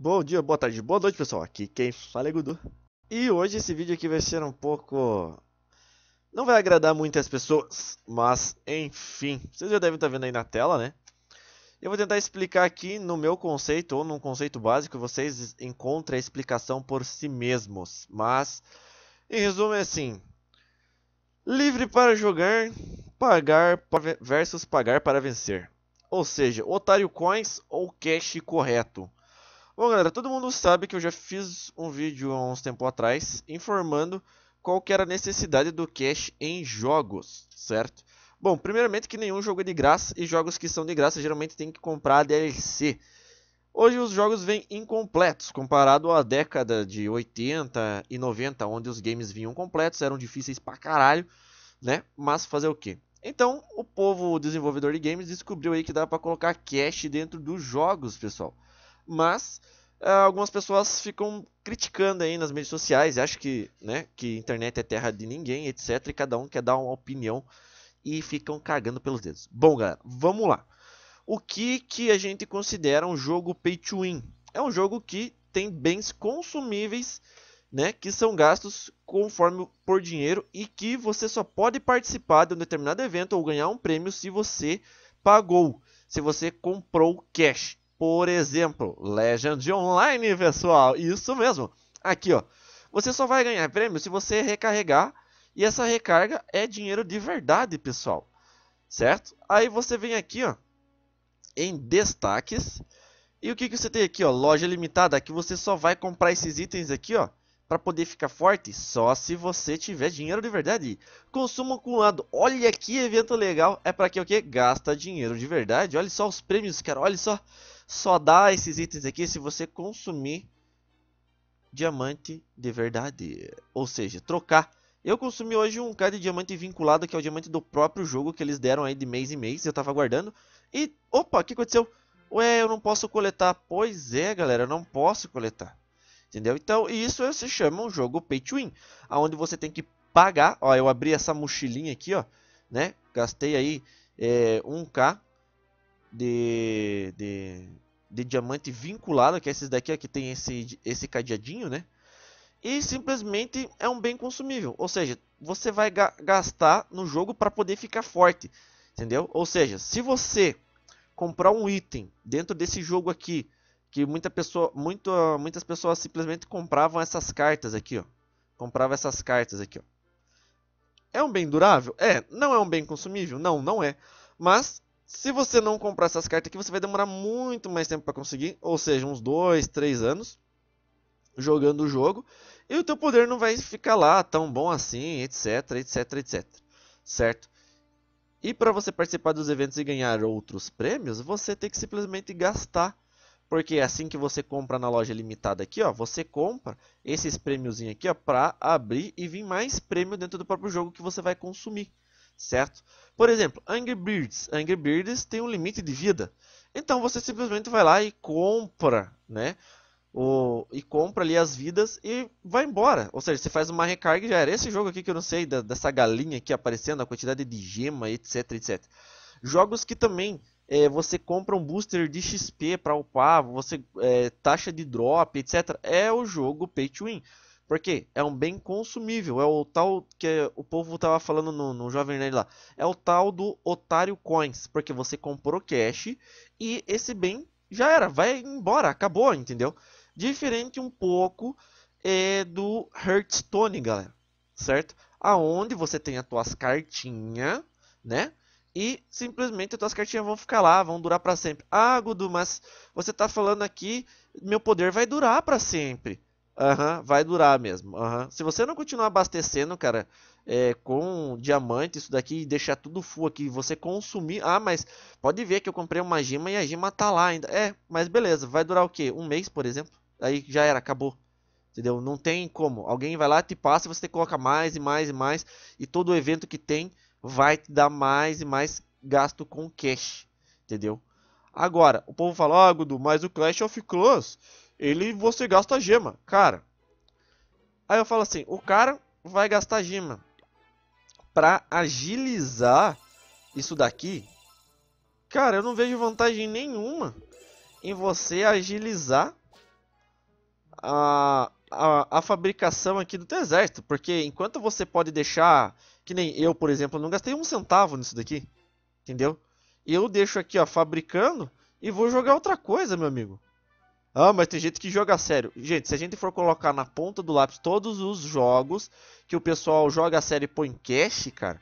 Bom dia, boa tarde, boa noite pessoal, aqui quem fala é Gudu. E hoje esse vídeo aqui vai ser um pouco... Não vai agradar muitas pessoas, mas enfim, vocês já devem estar tá vendo aí na tela, né? Eu vou tentar explicar aqui no meu conceito, ou num conceito básico, vocês encontram a explicação por si mesmos. Mas, em resumo é assim, livre para jogar, pagar versus pagar para vencer. Ou seja, otário coins ou cash correto. Bom, galera, todo mundo sabe que eu já fiz um vídeo há uns tempo atrás informando qual que era a necessidade do cache em jogos, certo? Bom, primeiramente que nenhum jogo é de graça e jogos que são de graça geralmente tem que comprar a DLC. Hoje os jogos vêm incompletos, comparado à década de 80 e 90, onde os games vinham completos, eram difíceis pra caralho, né? Mas fazer o quê? Então, o povo desenvolvedor de games descobriu aí que dá para colocar cache dentro dos jogos, pessoal mas ah, algumas pessoas ficam criticando aí nas mídias sociais, acho que, né, que internet é terra de ninguém, etc, e cada um quer dar uma opinião e ficam cagando pelos dedos. Bom, galera, vamos lá. O que que a gente considera um jogo pay to win? É um jogo que tem bens consumíveis, né, que são gastos conforme por dinheiro e que você só pode participar de um determinado evento ou ganhar um prêmio se você pagou, se você comprou cash. Por exemplo, Legend Online, pessoal. Isso mesmo. Aqui, ó. Você só vai ganhar prêmio se você recarregar. E essa recarga é dinheiro de verdade, pessoal. Certo? Aí você vem aqui, ó. Em destaques. E o que, que você tem aqui, ó? Loja limitada. Aqui você só vai comprar esses itens aqui, ó para poder ficar forte? Só se você tiver dinheiro de verdade. Consumo acumulado. Olha que evento legal. É para que o que? Gasta dinheiro de verdade. Olha só os prêmios, cara. Olha só. Só dá esses itens aqui se você consumir diamante de verdade. Ou seja, trocar. Eu consumi hoje um cara de diamante vinculado, que é o diamante do próprio jogo que eles deram aí de mês em mês. Eu tava guardando. E, opa, o que aconteceu? Ué, eu não posso coletar. Pois é, galera, eu não posso coletar. Entendeu? Então, isso se chama um jogo pay to win. Onde você tem que pagar. Ó, eu abri essa mochilinha aqui, ó. Né? Gastei aí é, 1k de, de, de diamante vinculado, que é esses daqui ó, que tem esse, esse cadeadinho, né? E simplesmente é um bem consumível, ou seja, você vai ga gastar no jogo para poder ficar forte, entendeu? Ou seja, se você comprar um item dentro desse jogo aqui, que muita pessoa, muito, muitas pessoas simplesmente compravam essas cartas aqui, ó. Comprava essas cartas aqui, ó. É um bem durável? É. Não é um bem consumível? Não, não é. Mas se você não comprar essas cartas aqui, você vai demorar muito mais tempo para conseguir, ou seja, uns 2, 3 anos jogando o jogo, e o teu poder não vai ficar lá tão bom assim, etc, etc, etc. Certo? E para você participar dos eventos e ganhar outros prêmios, você tem que simplesmente gastar porque é assim que você compra na loja limitada aqui, ó, você compra esses prêmiozinhos aqui, ó, para abrir e vir mais prêmio dentro do próprio jogo que você vai consumir, certo? Por exemplo, Angry Birds. Angry Birds tem um limite de vida. Então você simplesmente vai lá e compra, né? O, e compra ali as vidas e vai embora. Ou seja, você faz uma recarga e já era. Esse jogo aqui que eu não sei, da, dessa galinha aqui aparecendo, a quantidade de gema, etc, etc. Jogos que também é, você compra um booster de XP para upar, você é, taxa de drop, etc. É o jogo Pay to Win. Porque é um bem consumível, é o tal que é, o povo tava falando no, no Jovem Nerd lá. É o tal do otário coins, porque você comprou cash e esse bem já era, vai embora, acabou, entendeu? Diferente um pouco é, do Hearthstone, galera, certo? Aonde você tem as tuas cartinhas, né? e simplesmente as tuas cartinhas vão ficar lá, vão durar para sempre. Ah, Gudu, mas você tá falando aqui, meu poder vai durar para sempre. Aham, uhum, vai durar mesmo. Uhum. Se você não continuar abastecendo, cara, é, com diamante, isso daqui, e deixar tudo full aqui, você consumir. Ah, mas pode ver que eu comprei uma gema e a gema tá lá ainda. É, mas beleza, vai durar o quê? Um mês, por exemplo? Aí já era, acabou. Entendeu? Não tem como. Alguém vai lá, te passa, você coloca mais e mais e mais. E todo evento que tem vai te dar mais e mais gasto com cash. Entendeu? Agora, o povo fala, ah, Gudu, mas o Clash of Clans ele você gasta gema, cara. Aí eu falo assim, o cara vai gastar gema para agilizar isso daqui. Cara, eu não vejo vantagem nenhuma em você agilizar a, a, a, fabricação aqui do teu exército. Porque enquanto você pode deixar, que nem eu, por exemplo, não gastei um centavo nisso daqui, entendeu? Eu deixo aqui, ó, fabricando e vou jogar outra coisa, meu amigo. Ah, mas tem gente que joga a sério. Gente, se a gente for colocar na ponta do lápis todos os jogos que o pessoal joga a sério e põe cash, cara,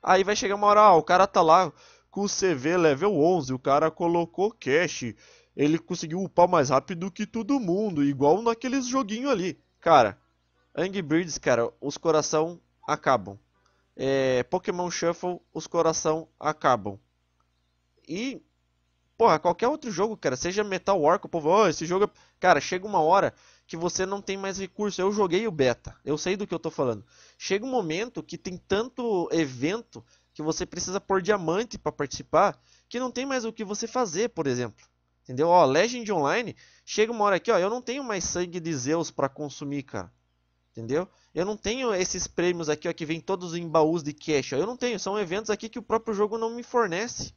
aí vai chegar uma hora, ah, o cara tá lá com o CV level 11, o cara colocou cash, ele conseguiu upar mais rápido que todo mundo, igual naqueles joguinhos ali. Cara, Angry Birds, cara, os coração acabam. É, Pokémon Shuffle, os coração acabam. E Porra, qualquer outro jogo, cara, seja Metal War, que o povo, oh, esse jogo é- Cara, chega uma hora que você não tem mais recurso. Eu joguei o beta, eu sei do que eu tô falando. Chega um momento que tem tanto evento que você precisa pôr diamante para participar, que não tem mais o que você fazer, por exemplo. Entendeu? Ó, Legend Online, chega uma hora aqui, ó, eu não tenho mais sangue de Zeus para consumir, cara. Entendeu? Eu não tenho esses prêmios aqui, ó, que vem todos em baús de cash. Ó. Eu não tenho, são eventos aqui que o próprio jogo não me fornece.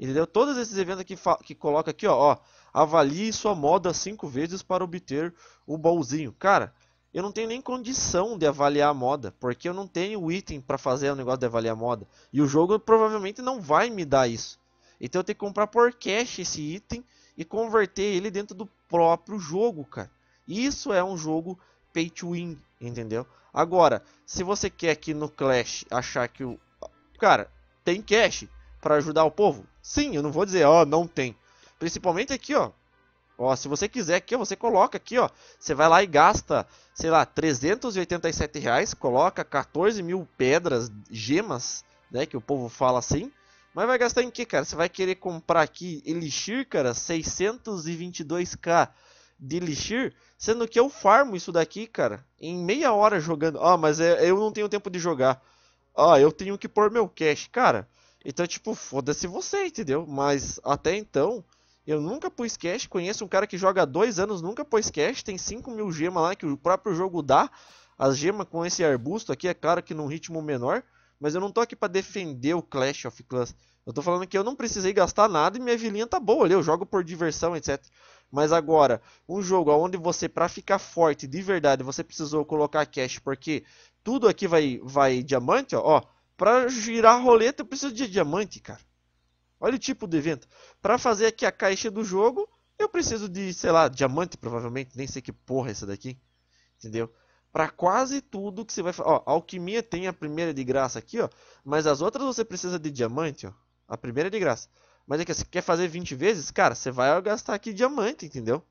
Entendeu? Todos esses eventos aqui que coloca aqui, ó, ó, avalie sua moda cinco vezes para obter o baúzinho. Cara, eu não tenho nem condição de avaliar a moda, porque eu não tenho o item para fazer o negócio de avaliar a moda. E o jogo provavelmente não vai me dar isso. Então eu tenho que comprar por cash esse item e converter ele dentro do próprio jogo, cara. Isso é um jogo pay to win, entendeu? Agora, se você quer aqui no Clash achar que o cara tem cash para ajudar o povo, Sim, eu não vou dizer, ó, oh, não tem. Principalmente aqui, ó. Ó, se você quiser aqui, ó, você coloca aqui, ó. Você vai lá e gasta, sei lá, 387 reais, coloca 14 mil pedras, gemas, né? Que o povo fala assim. Mas vai gastar em que, cara? Você vai querer comprar aqui Elixir, cara, 622k de Elixir, sendo que eu farmo isso daqui, cara, em meia hora jogando. ó mas é, eu não tenho tempo de jogar. ó eu tenho que pôr meu cash, cara. Então, tipo, foda-se você, entendeu? Mas até então, eu nunca pus cash. Conheço um cara que joga há dois anos, nunca pôs cash. Tem 5 mil gemas lá que o próprio jogo dá. As gemas com esse arbusto aqui, é claro que num ritmo menor. Mas eu não tô aqui para defender o Clash of Clans. Eu tô falando que eu não precisei gastar nada e minha vilinha tá boa ali. Eu jogo por diversão, etc. Mas agora, um jogo onde você, para ficar forte de verdade, você precisou colocar cash, porque tudo aqui vai, vai diamante, ó. ó para girar a roleta eu preciso de diamante, cara. Olha o tipo de evento. Para fazer aqui a caixa do jogo, eu preciso de, sei lá, diamante provavelmente, nem sei que porra é essa daqui. Entendeu? Para quase tudo que você vai fazer, ó, alquimia tem a primeira de graça aqui, ó, mas as outras você precisa de diamante, ó. A primeira é de graça. Mas é que você quer fazer 20 vezes, cara, você vai gastar aqui diamante, entendeu?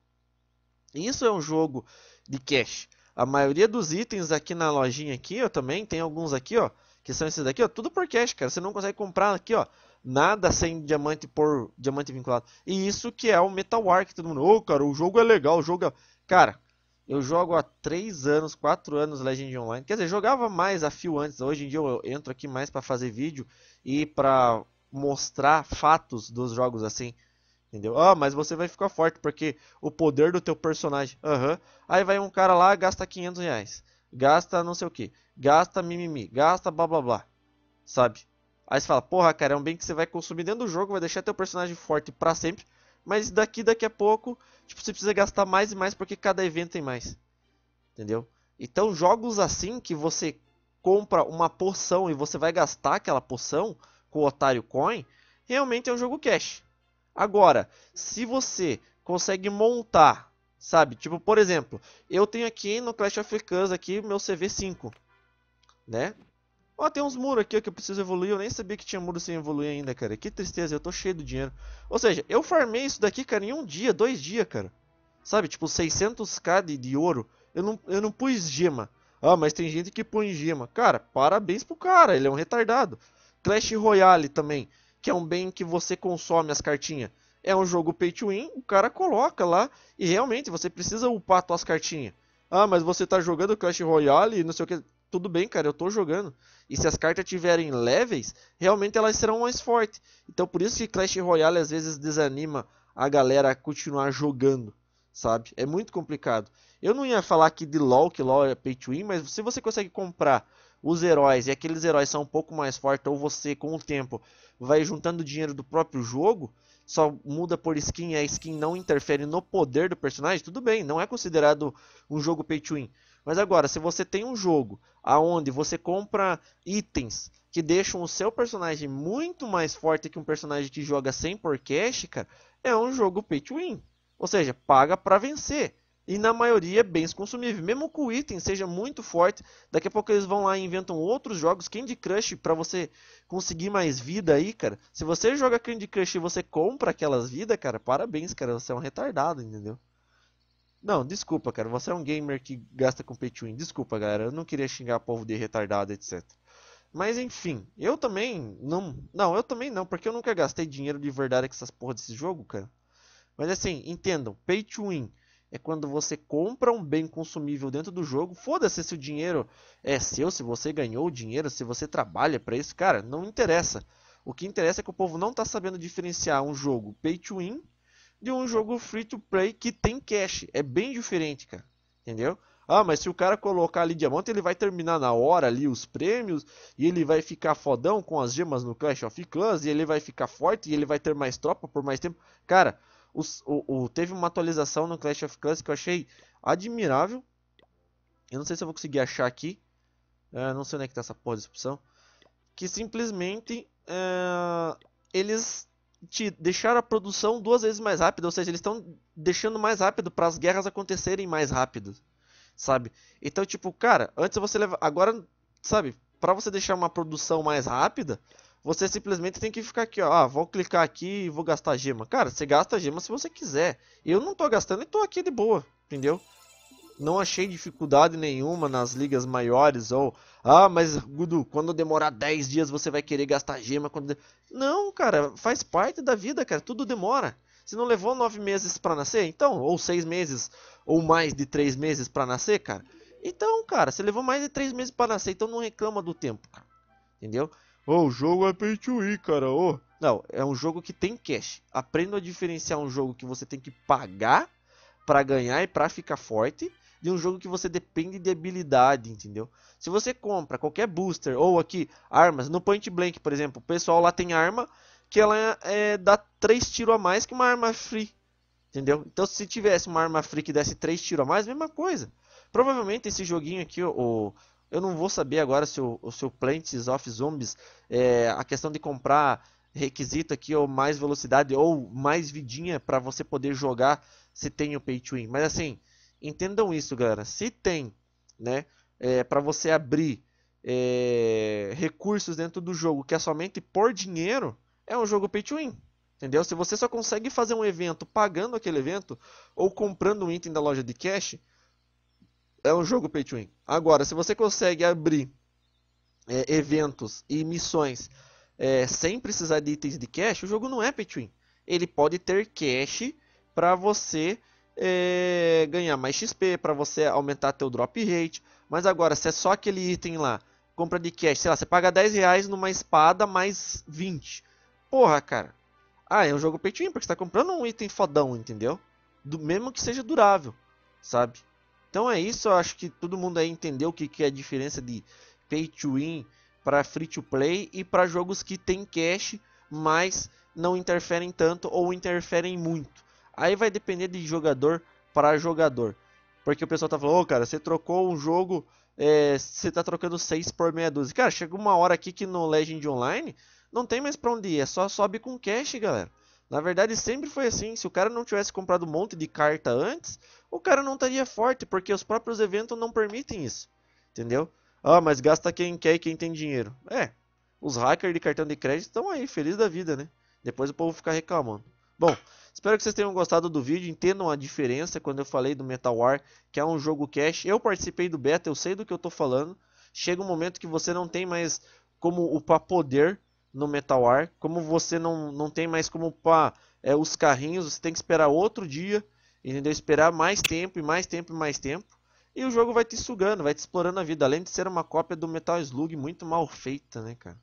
Isso é um jogo de cash. A maioria dos itens aqui na lojinha aqui, ó, também tem alguns aqui, ó, que são esses daqui, ó, tudo por cash, cara. Você não consegue comprar aqui, ó, nada sem diamante por diamante vinculado. E isso que é o Metal War, que todo mundo, ô, oh, cara, o jogo é legal, o jogo é... Cara, eu jogo há 3 anos, 4 anos Legend Online. Quer dizer, jogava mais a fio antes. Hoje em dia eu entro aqui mais para fazer vídeo e para mostrar fatos dos jogos assim. Entendeu? Ah, mas você vai ficar forte porque o poder do teu personagem. Aham. Uhum. Aí vai um cara lá, gasta 500 reais gasta não sei o que, gasta mimimi, gasta blá blá blá, sabe? Aí você fala, porra, cara, é um bem que você vai consumir dentro do jogo, vai deixar teu personagem forte para sempre, mas daqui daqui a pouco, tipo, você precisa gastar mais e mais porque cada evento tem mais. Entendeu? Então, jogos assim que você compra uma poção e você vai gastar aquela poção com o Otário Coin, realmente é um jogo cash. Agora, se você consegue montar Sabe? Tipo, por exemplo, eu tenho aqui no Clash of Clans aqui meu CV5, né? Ó, tem uns muros aqui ó, que eu preciso evoluir. Eu nem sabia que tinha muro sem evoluir ainda, cara. Que tristeza, eu tô cheio de dinheiro. Ou seja, eu farmei isso daqui, cara, em um dia, dois dias, cara. Sabe, tipo, 600k de, de ouro. Eu não, eu não pus gema. Ah, mas tem gente que põe gema. Cara, parabéns pro cara, ele é um retardado. Clash Royale também, que é um bem que você consome as cartinhas é um jogo pay to win, o cara coloca lá e realmente você precisa upar suas cartinhas. Ah, mas você tá jogando Clash Royale e não sei o que. Tudo bem, cara, eu tô jogando. E se as cartas tiverem levels, realmente elas serão mais fortes. Então por isso que Clash Royale às vezes desanima a galera a continuar jogando, sabe? É muito complicado. Eu não ia falar aqui de LoL, que LoL é pay to win, mas se você consegue comprar os heróis e aqueles heróis são um pouco mais fortes, ou você, com o tempo, vai juntando dinheiro do próprio jogo, só muda por skin e a skin não interfere no poder do personagem, tudo bem, não é considerado um jogo pay to win. Mas agora, se você tem um jogo aonde você compra itens que deixam o seu personagem muito mais forte que um personagem que joga sem por cash, cara, é um jogo pay to win. Ou seja, paga para vencer e na maioria bens consumíveis. Mesmo que o item seja muito forte, daqui a pouco eles vão lá e inventam outros jogos, Candy Crush, para você conseguir mais vida aí, cara. Se você joga Candy Crush e você compra aquelas vidas, cara, parabéns, cara, você é um retardado, entendeu? Não, desculpa, cara, você é um gamer que gasta com pay to win. Desculpa, galera, eu não queria xingar o povo de retardado, etc. Mas enfim, eu também não. Não, eu também não, porque eu nunca gastei dinheiro de verdade com essas porra desse jogo, cara. Mas assim, entendam, pay to win é quando você compra um bem consumível dentro do jogo. Foda-se se o dinheiro é seu, se você ganhou o dinheiro, se você trabalha para isso, cara, não interessa. O que interessa é que o povo não está sabendo diferenciar um jogo pay to win de um jogo free to play que tem cash. É bem diferente, cara. Entendeu? Ah, mas se o cara colocar ali diamante, ele vai terminar na hora ali os prêmios e ele vai ficar fodão com as gemas no Clash of Clans e ele vai ficar forte e ele vai ter mais tropa por mais tempo. Cara, os, o, o, teve uma atualização no Clash of Clans que eu achei admirável. Eu não sei se eu vou conseguir achar aqui. É, não sei onde é que tá essa porra dessa opção. Que simplesmente é, eles te deixaram a produção duas vezes mais rápida. Ou seja, eles estão deixando mais rápido para as guerras acontecerem mais rápido. Sabe? Então, tipo, cara, antes você leva. Agora, sabe? Para você deixar uma produção mais rápida, você simplesmente tem que ficar aqui, ó. Ah, vou clicar aqui e vou gastar gema. Cara, você gasta gema se você quiser. Eu não tô gastando e tô aqui de boa, entendeu? Não achei dificuldade nenhuma nas ligas maiores ou... Ah, mas Gudu, quando demorar 10 dias você vai querer gastar gema quando... Não, cara, faz parte da vida, cara. Tudo demora. Se não levou 9 meses para nascer, então... Ou 6 meses, ou mais de 3 meses para nascer, cara. Então, cara, você levou mais de 3 meses para nascer, então não reclama do tempo, cara. Entendeu? Oh, o jogo é pay to win, cara. Oh. Não, é um jogo que tem cash. Aprenda a diferenciar um jogo que você tem que pagar para ganhar e para ficar forte de um jogo que você depende de habilidade, entendeu? Se você compra qualquer booster ou aqui armas, no Point Blank, por exemplo, o pessoal lá tem arma que ela é, é dá 3 tiros a mais que uma arma free, entendeu? Então se tivesse uma arma free que desse 3 tiros a mais, mesma coisa. Provavelmente esse joguinho aqui, o, eu não vou saber agora se o, se o Plants of Zombies, é, a questão de comprar requisito aqui ou mais velocidade ou mais vidinha para você poder jogar se tem o pay to win. Mas assim, entendam isso, galera. Se tem, né, é, para você abrir é, recursos dentro do jogo que é somente por dinheiro, é um jogo pay to win. Entendeu? Se você só consegue fazer um evento pagando aquele evento ou comprando um item da loja de cash, é um jogo pay to win. Agora, se você consegue abrir é, eventos e missões é, sem precisar de itens de cash, o jogo não é pay to win. Ele pode ter cash para você é, ganhar mais XP, para você aumentar teu drop rate. Mas agora, se é só aquele item lá, compra de cash, sei lá, você paga 10 reais numa espada mais 20. Porra, cara. Ah, é um jogo pay to win, porque você tá comprando um item fodão, entendeu? Do, mesmo que seja durável, sabe? Então é isso, eu acho que todo mundo aí entendeu o que, que é a diferença de pay to win para free to play e para jogos que tem cash, mas não interferem tanto ou interferem muito. Aí vai depender de jogador para jogador. Porque o pessoal tá falando, ô oh, cara, você trocou um jogo, é, você tá trocando 6 por meia dúzia. Cara, chega uma hora aqui que no Legend Online não tem mais pra onde ir, é só sobe com cash, galera. Na verdade, sempre foi assim. Se o cara não tivesse comprado um monte de carta antes, o cara não estaria forte, porque os próprios eventos não permitem isso. Entendeu? Ah, mas gasta quem quer e quem tem dinheiro. É, os hackers de cartão de crédito estão aí, feliz da vida, né? Depois o povo fica reclamando. Bom, espero que vocês tenham gostado do vídeo, entendam a diferença quando eu falei do Metal War, que é um jogo cash. Eu participei do beta, eu sei do que eu tô falando. Chega um momento que você não tem mais como upar poder no Metal War. Como você não, não tem mais como pá, é, os carrinhos, você tem que esperar outro dia, entendeu? Esperar mais tempo e mais tempo e mais tempo. E o jogo vai te sugando, vai te explorando a vida. Além de ser uma cópia do Metal Slug muito mal feita, né, cara?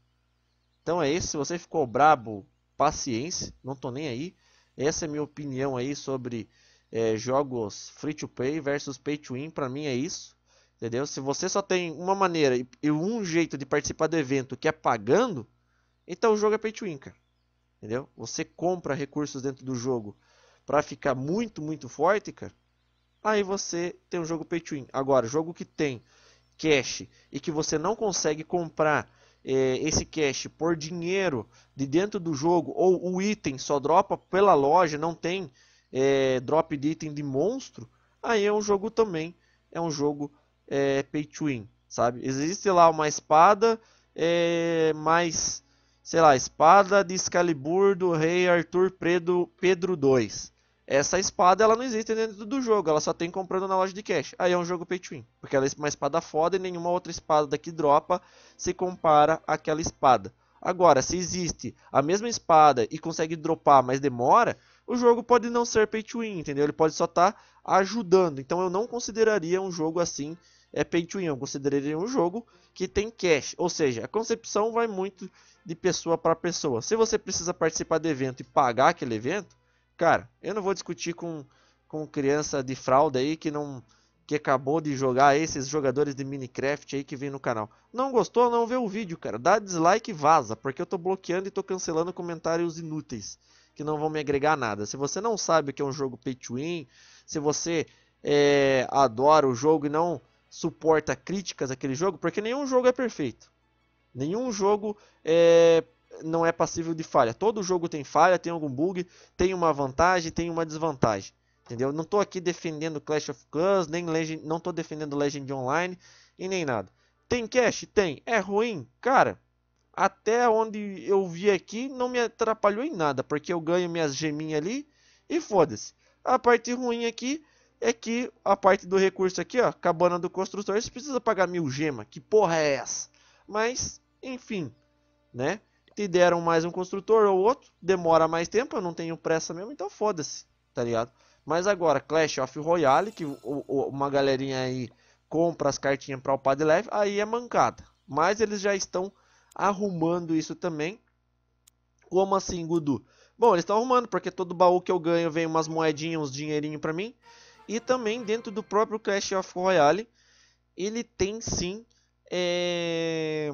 Então é isso. Se você ficou brabo, paciência. Não tô nem aí. Essa é a minha opinião aí sobre é, jogos free to play versus pay to win. Pra mim é isso. Entendeu? Se você só tem uma maneira e um jeito de participar do evento que é pagando, então o jogo é pay to win, cara. Entendeu? Você compra recursos dentro do jogo para ficar muito, muito forte, cara. Aí você tem um jogo pay to win. Agora, jogo que tem cash e que você não consegue comprar eh, esse cash por dinheiro de dentro do jogo ou o item só dropa pela loja, não tem eh, drop de item de monstro, aí é um jogo também, é um jogo eh, pay to win, sabe? Existe lá uma espada eh, mais sei lá, espada de Excalibur do rei Arthur Pedro, Pedro II. Essa espada ela não existe dentro do jogo, ela só tem comprando na loja de cash. Aí é um jogo pay to win, porque ela é uma espada foda e nenhuma outra espada que dropa se compara àquela espada. Agora, se existe a mesma espada e consegue dropar, mas demora, o jogo pode não ser pay to win, entendeu? Ele pode só estar tá ajudando. Então eu não consideraria um jogo assim é pay to win, eu consideraria um jogo que tem cash. Ou seja, a concepção vai muito de pessoa para pessoa. Se você precisa participar de evento e pagar aquele evento, cara, eu não vou discutir com, com criança de fralda aí que não que acabou de jogar esses jogadores de Minecraft aí que vem no canal. Não gostou? Não vê o vídeo, cara. Dá dislike e vaza, porque eu tô bloqueando e tô cancelando comentários inúteis que não vão me agregar nada. Se você não sabe o que é um jogo pay to win, se você é, adora o jogo e não suporta críticas àquele jogo, porque nenhum jogo é perfeito. Nenhum jogo é, não é passível de falha. Todo jogo tem falha, tem algum bug, tem uma vantagem, tem uma desvantagem. Entendeu? Não estou aqui defendendo Clash of Clans, nem Legend, não estou defendendo Legend Online e nem nada. Tem cache? Tem. É ruim? Cara, até onde eu vi aqui não me atrapalhou em nada, porque eu ganho minhas geminhas ali e foda-se. A parte ruim aqui é que a parte do recurso aqui, ó, cabana do construtor, você precisa pagar mil gema. Que porra é essa? Mas enfim, né? Te deram mais um construtor ou outro, demora mais tempo, eu não tenho pressa mesmo, então foda-se, tá ligado? Mas agora, Clash of Royale, que o, o, uma galerinha aí compra as cartinhas para o Pad Leve, aí é mancada. Mas eles já estão arrumando isso também. Como assim, Gudu? Bom, eles estão arrumando, porque todo baú que eu ganho vem umas moedinhas, uns dinheirinho para mim. E também dentro do próprio Clash of Royale, ele tem sim é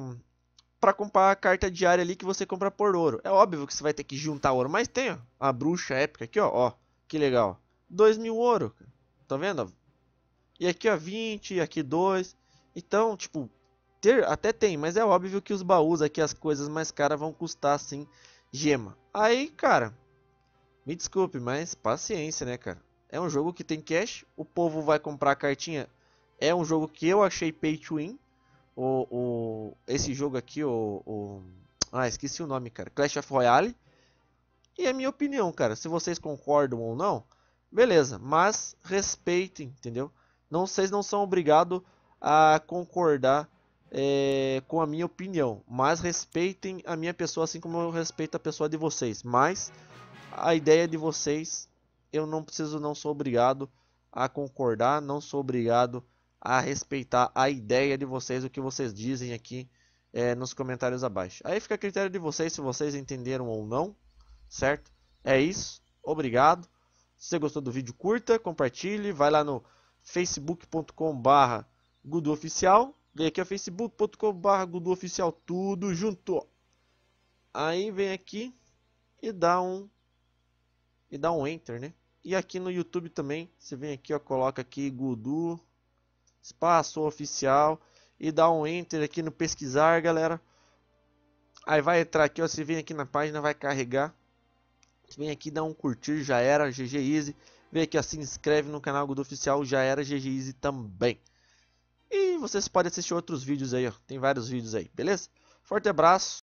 para comprar a carta diária ali que você compra por ouro. É óbvio que você vai ter que juntar ouro, mas tem, ó, a bruxa épica aqui, ó, ó, que legal. 2 mil ouro, tá vendo? E aqui, ó, 20, aqui 2. Então, tipo, ter até tem, mas é óbvio que os baús aqui, as coisas mais caras vão custar, assim, gema. Aí, cara, me desculpe, mas paciência, né, cara? É um jogo que tem cash, o povo vai comprar a cartinha. É um jogo que eu achei pay to win, o, o esse jogo aqui, o, o, Ah, esqueci o nome, cara. Clash of Royale. E é minha opinião, cara. Se vocês concordam ou não, beleza. Mas respeitem, entendeu? Não, vocês não são obrigados a concordar é, com a minha opinião. Mas respeitem a minha pessoa assim como eu respeito a pessoa de vocês. Mas a ideia de vocês, eu não preciso, não sou obrigado a concordar, não sou obrigado a respeitar a ideia de vocês, o que vocês dizem aqui é, nos comentários abaixo. Aí fica a critério de vocês se vocês entenderam ou não, certo? É isso, obrigado. Se você gostou do vídeo, curta, compartilhe, vai lá no facebook.com/barra guduoficial. Vem aqui é facebook.com.br guduoficial, tudo junto. Aí vem aqui e dá um e dá um enter, né? E aqui no YouTube também, você vem aqui, ó, coloca aqui Gudu espaço oficial e dá um enter aqui no pesquisar, galera. Aí vai entrar aqui, ó, você vem aqui na página, vai carregar. Vem aqui, dá um curtir, já era, GG Easy. Vem aqui, ó, se inscreve no canal do Oficial, já era, GG Easy também. E vocês podem assistir outros vídeos aí, ó. Tem vários vídeos aí, beleza? Forte abraço.